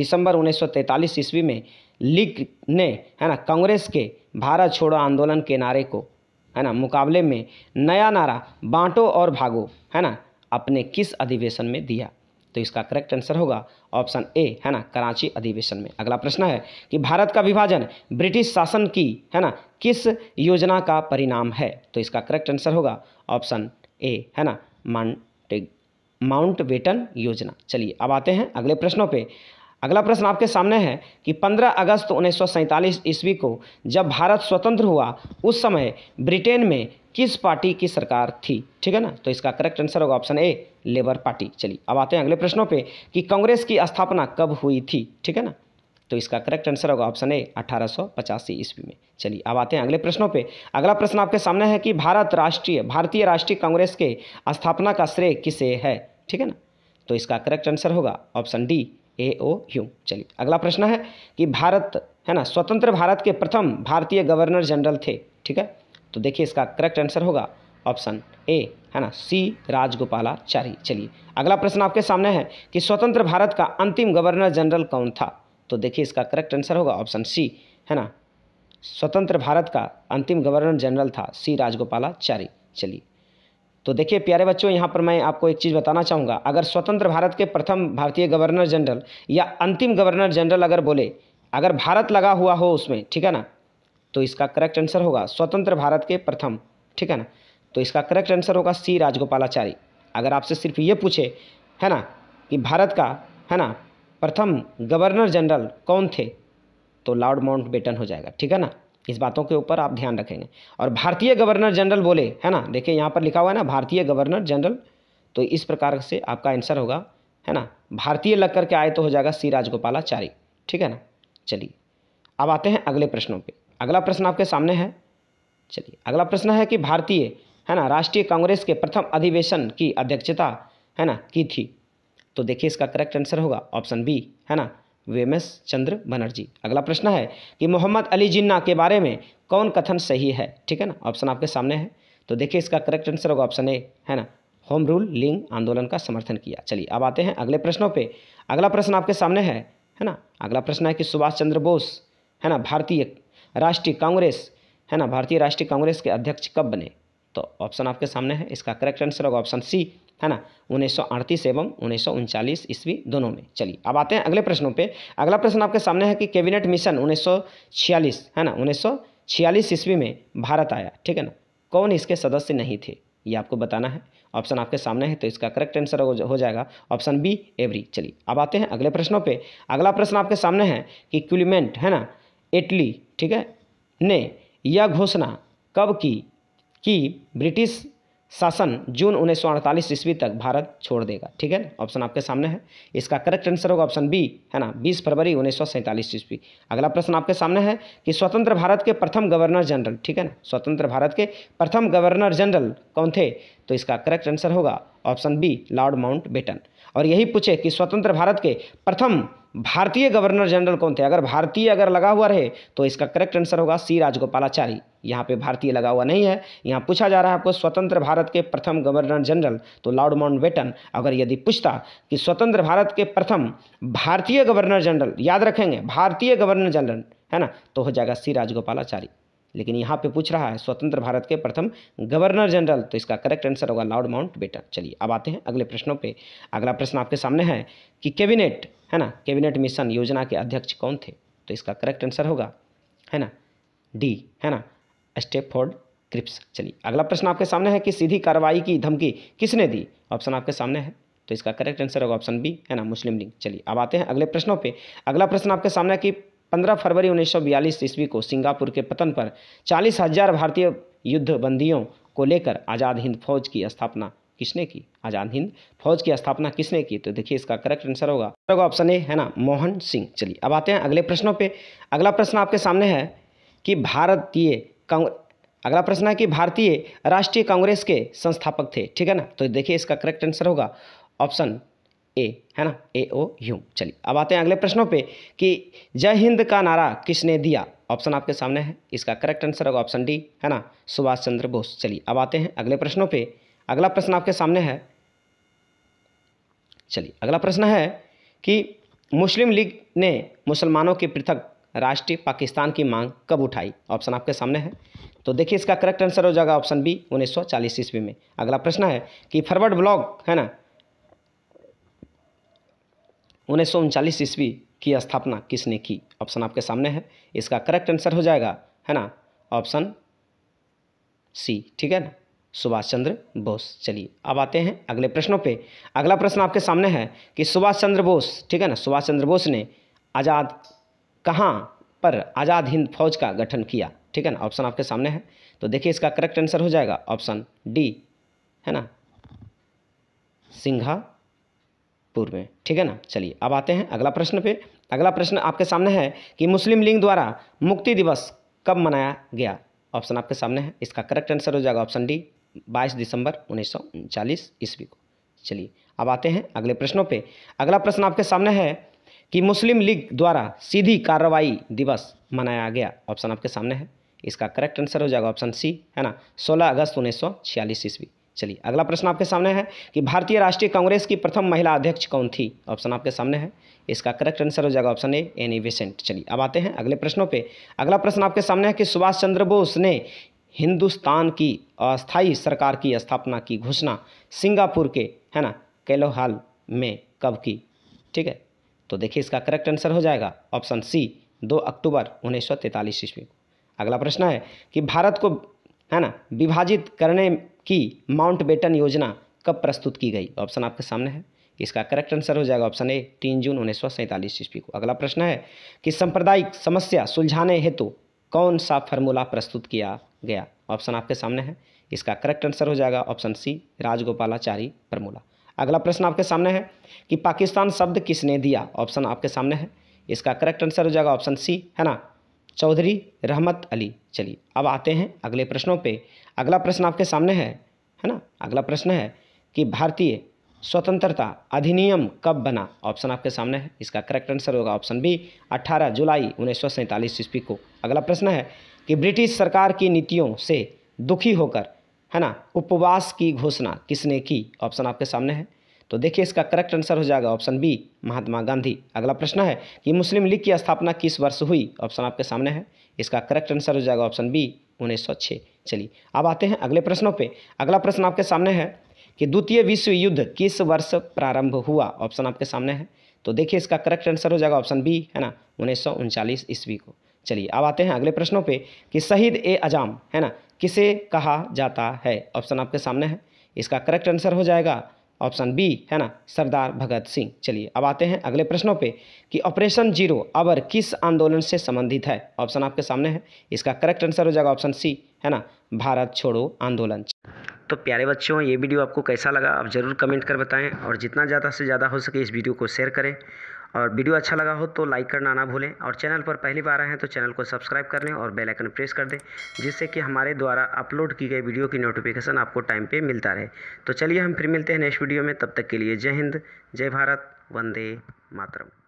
दिसंबर 1943 सौ ईस्वी में लीग ने है ना कांग्रेस के भारत छोड़ो आंदोलन के नारे को है ना मुकाबले में नया नारा बांटो और भागो है ना अपने किस अधिवेशन में दिया तो इसका करेक्ट आंसर होगा ऑप्शन ए है ना कराची अधिवेशन में अगला प्रश्न है कि भारत का विभाजन ब्रिटिश शासन की है ना किस योजना का परिणाम है तो इसका करेक्ट आंसर होगा ऑप्शन ए है ना टेग माउंट बेटन योजना चलिए अब आते हैं अगले प्रश्नों पे अगला प्रश्न आपके सामने है कि 15 अगस्त उन्नीस ईस्वी को जब भारत स्वतंत्र हुआ उस समय ब्रिटेन में किस पार्टी की सरकार थी ठीक है ना तो इसका करेक्ट आंसर होगा ऑप्शन ए लेबर पार्टी चलिए अब आते हैं अगले प्रश्नों पे कि कांग्रेस की स्थापना कब हुई थी ठीक है ना तो इसका करेक्ट आंसर होगा ऑप्शन ए अठारह सौ पचासी ईस्वी में चलिए अब आते हैं अगले प्रश्नों पे अगला प्रश्न आपके सामने है कि भारत राष्ट्रीय भारतीय राष्ट्रीय कांग्रेस के स्थापना का श्रेय किसे है ठीक है ना तो इसका करेक्ट आंसर होगा option D A O U चलिए अगला प्रश्न है कि भारत है ना स्वतंत्र भारत के प्रथम भारतीय गवर्नर जनरल थे ठीक है तो देखिए इसका करेक्ट आंसर होगा ऑप्शन ए है ना सी राजगोपालाचारी चलिए अगला प्रश्न आपके सामने है कि स्वतंत्र भारत का अंतिम गवर्नर जनरल कौन था तो देखिए इसका करेक्ट आंसर होगा ऑप्शन सी है ना स्वतंत्र भारत का अंतिम गवर्नर जनरल था सी राजगोपालाचारी चलिए तो देखिए प्यारे बच्चों यहाँ पर मैं आपको एक चीज़ बताना चाहूँगा अगर स्वतंत्र भारत के प्रथम भारतीय गवर्नर जनरल या अंतिम गवर्नर जनरल अगर बोले अगर भारत लगा हुआ हो उसमें ठीक है ना तो इसका करेक्ट आंसर होगा स्वतंत्र भारत के प्रथम ठीक है ना तो इसका करेक्ट आंसर होगा सी राजगोपालाचारी अगर आपसे सिर्फ ये पूछे है ना कि भारत का है ना प्रथम गवर्नर जनरल कौन थे तो लॉर्ड माउंटबेटन हो जाएगा ठीक है ना इस बातों के ऊपर आप ध्यान रखेंगे और भारतीय गवर्नर जनरल बोले है ना देखिए यहाँ पर लिखा हुआ है ना भारतीय गवर्नर जनरल तो इस प्रकार से आपका आंसर होगा है ना भारतीय लग करके आए तो हो जाएगा सी राजगोपालाचारी ठीक है ना चलिए अब आते हैं अगले प्रश्नों पे अगला प्रश्न आपके सामने है चलिए अगला प्रश्न है कि भारतीय है ना राष्ट्रीय कांग्रेस के प्रथम अधिवेशन की अध्यक्षता है ना की थी तो देखिए इसका करेक्ट आंसर होगा ऑप्शन बी है ना वेम एस चंद्र बनर्जी अगला प्रश्न है कि मोहम्मद अली जिन्ना के बारे में कौन कथन सही है ठीक है ना ऑप्शन आपके सामने है तो देखिए इसका करेक्ट आंसर होगा ऑप्शन ए है ना होम रूल लिंग आंदोलन का समर्थन किया चलिए अब आते हैं अगले प्रश्नों पे अगला प्रश्न आपके सामने है है ना अगला प्रश्न है कि सुभाष चंद्र बोस है ना भारतीय राष्ट्रीय कांग्रेस है ना भारतीय राष्ट्रीय कांग्रेस के अध्यक्ष कब बने तो ऑप्शन आपके सामने है इसका करेक्ट आंसर होगा ऑप्शन सी है ना उन्नीस एवं उन्नीस ईस्वी दोनों में चलिए अब आते हैं अगले प्रश्नों पे अगला प्रश्न आपके सामने है कि कैबिनेट मिशन उन्नीस है ना उन्नीस ईस्वी में भारत आया ठीक है ना कौन इसके सदस्य नहीं थे ये आपको बताना है ऑप्शन आपके सामने है तो इसका करेक्ट आंसर हो जाएगा ऑप्शन बी एवरी चलिए अब आते हैं अगले प्रश्नों पर अगला प्रश्न आपके सामने है कि क्यूलिमेंट है ना इटली ठीक है ने यह घोषणा कब की कि ब्रिटिश शासन जून उन्नीस सौ ईस्वी तक भारत छोड़ देगा ठीक है ना ऑप्शन आपके सामने है इसका करेक्ट आंसर होगा ऑप्शन बी है ना 20 फरवरी उन्नीस सौ ईस्वी अगला प्रश्न आपके सामने है कि स्वतंत्र भारत के प्रथम गवर्नर जनरल ठीक है ना स्वतंत्र भारत के प्रथम गवर्नर जनरल कौन थे तो इसका करेक्ट आंसर होगा option B Lord Mountbatten और यही पूछे कि स्वतंत्र भारत के प्रथम भारतीय गवर्नर जनरल कौन थे अगर भारतीय अगर लगा हुआ रहे तो इसका करेक्ट आंसर होगा सी राजगोपालाचारी यहाँ पे भारतीय लगा हुआ नहीं है यहाँ पूछा जा रहा है आपको स्वतंत्र भारत के प्रथम गवर्नर जनरल तो लॉर्ड बेटन अगर यदि पूछता कि स्वतंत्र भारत के प्रथम भारतीय गवर्नर जनरल याद रखेंगे भारतीय गवर्नर जनरल है ना तो हो जाएगा सी राजगोपालाचारी लेकिन यहाँ पे पूछ रहा है स्वतंत्र भारत के प्रथम गवर्नर जनरल तो इसका करेक्ट आंसर होगा लॉर्ड माउंट बेटन चलिए अब आते हैं अगले प्रश्नों पे अगला प्रश्न आपके सामने है कि कैबिनेट है ना कैबिनेट मिशन योजना के अध्यक्ष कौन थे तो इसका करेक्ट आंसर होगा है ना डी है ना स्टेप फॉर्ड क्रिप्स चलिए अगला प्रश्न आपके सामने है कि सीधी कार्रवाई की धमकी किसने दी ऑप्शन आपके सामने है तो इसका करेक्ट आंसर होगा ऑप्शन बी है ना मुस्लिम लीग चलिए अब आते हैं अगले प्रश्नों पे अगला प्रश्न आपके सामने है कि 15 फरवरी 1942 ईस्वी को सिंगापुर के पतन पर चालीस हजार भारतीय युद्धबंदियों को लेकर आज़ाद हिंद फौज की स्थापना किसने की आज़ाद हिंद फौज की स्थापना किसने की तो देखिए इसका करेक्ट आंसर होगा ऑप्शन तो ए है ना मोहन सिंह चलिए अब आते हैं अगले प्रश्नों पे अगला प्रश्न आपके सामने है कि भारतीय अगला प्रश्न है कि भारतीय राष्ट्रीय कांग्रेस के संस्थापक थे ठीक है ना तो देखिए इसका करेक्ट आंसर होगा ऑप्शन ए है ना ए ओ यू चलिए अब आते हैं अगले प्रश्नों पे कि जय हिंद का नारा किसने दिया ऑप्शन आपके सामने है इसका करेक्ट आंसर होगा ऑप्शन डी है ना सुभाष चंद्र बोस चलिए अब आते हैं अगले प्रश्नों पे अगला प्रश्न आपके सामने है चलिए अगला प्रश्न है कि मुस्लिम लीग ने मुसलमानों के पृथक राष्ट्रीय पाकिस्तान की मांग कब उठाई ऑप्शन आपके सामने है तो देखिए इसका करेक्ट आंसर हो जाएगा ऑप्शन बी उन्नीस सौ चालीस ईस्वी में अगला प्रश्न है कि फॉरवर्ड ब्लॉक है ना उन्नीस सौ उनचालीस ईस्वी की स्थापना किसने की ऑप्शन आपके सामने है इसका करेक्ट आंसर हो जाएगा है ना ऑप्शन सी ठीक है ना सुभाष चंद्र बोस चलिए अब आते हैं अगले प्रश्नों पे अगला प्रश्न आपके सामने है कि सुभाष चंद्र बोस ठीक है ना सुभाष चंद्र बोस ने आज़ाद कहाँ पर आज़ाद हिंद फौज का गठन किया ठीक है ना ऑप्शन आपके सामने है तो देखिए इसका करेक्ट आंसर हो जाएगा ऑप्शन डी है ना सिंघापुर में ठीक है ना चलिए अब आते हैं अगला प्रश्न पे अगला प्रश्न आपके सामने है कि मुस्लिम लीग द्वारा मुक्ति दिवस कब मनाया गया ऑप्शन आपके सामने है इसका करेक्ट आंसर हो जाएगा ऑप्शन डी बाईस दिसंबर उन्नीस ईस्वी को चलिए अब आते हैं अगले प्रश्नों पे अगला प्रश्न आपके सामने है कि मुस्लिम लीग द्वारा सीधी कार्रवाई दिवस मनाया गया ऑप्शन आपके सामने है इसका करेक्ट आंसर हो जाएगा ऑप्शन सी है ना 16 अगस्त उन्नीस सौ छियालीस ईस्वी चलिए अगला प्रश्न आपके सामने है कि भारतीय राष्ट्रीय कांग्रेस की प्रथम महिला अध्यक्ष कौन थी ऑप्शन आपके सामने है इसका करेक्ट आंसर हो जाएगा ऑप्शन ए एनी बेसेंट चलिए अब आते हैं अगले प्रश्नों पे अगला प्रश्न आपके सामने है कि सुभाष चंद्र बोस ने हिंदुस्तान की अस्थाई सरकार की स्थापना की घोषणा सिंगापुर के है ना कैलोहाल में कब की ठीक है तो देखिए इसका करेक्ट आंसर हो जाएगा ऑप्शन सी दो अक्टूबर उन्नीस सौ तैंतालीस ईस्वी को अगला प्रश्न है कि भारत को है ना विभाजित करने की माउंट बेटन योजना कब प्रस्तुत की गई ऑप्शन आपके सामने है इसका करेक्ट आंसर हो जाएगा ऑप्शन ए तीन जून उन्नीस सौ सैंतालीस ईस्वी को अगला प्रश्न है कि सांप्रदायिक समस्या सुलझाने हेतु कौन सा फार्मूला प्रस्तुत किया गया ऑप्शन आपके सामने है इसका करेक्ट आंसर हो जाएगा ऑप्शन सी राजगोपालाचारी फार्मूला अगला प्रश्न आपके सामने है कि पाकिस्तान शब्द किसने दिया ऑप्शन आपके सामने है इसका करेक्ट आंसर हो जाएगा ऑप्शन सी है ना चौधरी रहमत अली चलिए अब आते हैं अगले प्रश्नों पे अगला प्रश्न आपके सामने है है ना अगला प्रश्न है कि भारतीय स्वतंत्रता अधिनियम कब बना ऑप्शन आपके सामने है इसका करेक्ट आंसर होगा ऑप्शन बी 18 जुलाई उन्नीस सौ सैंतालीस ईस्वी को अगला प्रश्न है कि ब्रिटिश सरकार की नीतियों से दुखी होकर है ना उपवास की घोषणा किसने की ऑप्शन आपके सामने है तो देखिए इसका करेक्ट आंसर हो जाएगा ऑप्शन बी महात्मा गांधी अगला प्रश्न है कि मुस्लिम लीग की स्थापना किस वर्ष हुई ऑप्शन आपके सामने है इसका करेक्ट आंसर हो जाएगा ऑप्शन बी उन्नीस चलिए अब आते हैं अगले प्रश्नों पे अगला प्रश्न आपके सामने है कि द्वितीय विश्व युद्ध किस वर्ष प्रारंभ हुआ ऑप्शन आपके सामने है तो देखिए इसका करेक्ट आंसर हो जाएगा ऑप्शन बी है ना उन्नीस ईस्वी को चलिए अब आते हैं अगले प्रश्नों पे कि शहीद ए अजाम है ना किसे कहा जाता है ऑप्शन आपके सामने है इसका करेक्ट आंसर हो जाएगा ऑप्शन बी है ना सरदार भगत सिंह चलिए अब आते हैं अगले प्रश्नों पे कि ऑपरेशन जीरो अबर किस आंदोलन से संबंधित है ऑप्शन आपके सामने है इसका करेक्ट आंसर हो जाएगा ऑप्शन सी है ना भारत छोड़ो आंदोलन तो प्यारे बच्चों ये वीडियो आपको कैसा लगा आप ज़रूर कमेंट कर बताएं और जितना ज़्यादा से ज़्यादा हो सके इस वीडियो को शेयर करें और वीडियो अच्छा लगा हो तो लाइक करना ना भूलें और चैनल पर पहली बार आए हैं तो चैनल को सब्सक्राइब कर लें और बेल आइकन प्रेस कर दें जिससे कि हमारे द्वारा अपलोड की गई वीडियो की नोटिफिकेशन आपको टाइम पे मिलता रहे तो चलिए हम फिर मिलते हैं नेक्स्ट वीडियो में तब तक के लिए जय हिंद जय भारत वंदे मातरम